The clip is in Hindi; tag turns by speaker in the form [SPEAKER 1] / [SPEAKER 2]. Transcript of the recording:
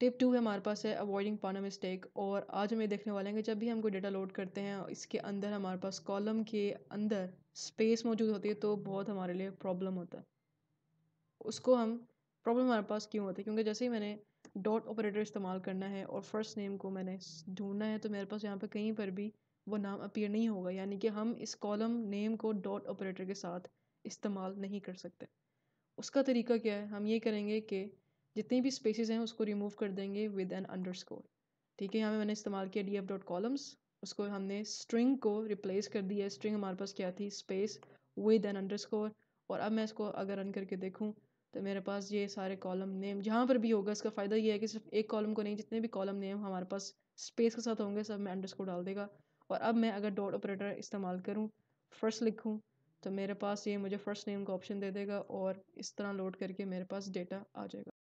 [SPEAKER 1] टिप टू है हमारे पास है अवॉइडिंग पाना मिस्टेक और आज हम ये देखने वाले हैं कि जब भी हम कोई डेटा लोड करते हैं इसके अंदर हमारे पास कॉलम के अंदर स्पेस मौजूद होती है तो बहुत हमारे लिए प्रॉब्लम होता है उसको हम प्रॉब्लम हमारे पास क्यों होती है क्योंकि जैसे ही मैंने डॉट ऑपरेटर इस्तेमाल करना है और फर्स्ट नेम को मैंने ढूंढना है तो मेरे पास यहाँ पर कहीं पर भी वो नाम अपीयर नहीं होगा यानी कि हम इस कॉलम नेम को डॉट ऑपरेटर के साथ इस्तेमाल नहीं कर सकते उसका तरीका क्या है हम ये करेंगे कि जितनी भी स्पेसेस हैं उसको रिमूव कर देंगे विद एन स्कोर ठीक है यहाँ पे मैंने इस्तेमाल किया डी एफ डॉट कॉलम्स उसको हमने स्ट्रिंग को रिप्लेस कर दिया स्ट्रिंग हमारे पास क्या थी स्पेस विद एन स्कोर और अब मैं इसको अगर रन करके देखूँ तो मेरे पास ये सारे कॉलम नेम जहाँ पर भी होगा इसका फ़ायदा ये है कि सिर्फ एक कॉलम को नहीं जितने भी कॉलम नेम हमारे पास स्पेस के साथ होंगे सब अंडर स्कोर डाल देगा और अब मैं अगर डॉट ऑपरेटर इस्तेमाल करूँ फर्स्ट लिखूँ तो मेरे पास ये मुझे फ़र्स्ट नेम का ऑप्शन दे देगा और इस तरह लोड करके मेरे पास डेटा आ जाएगा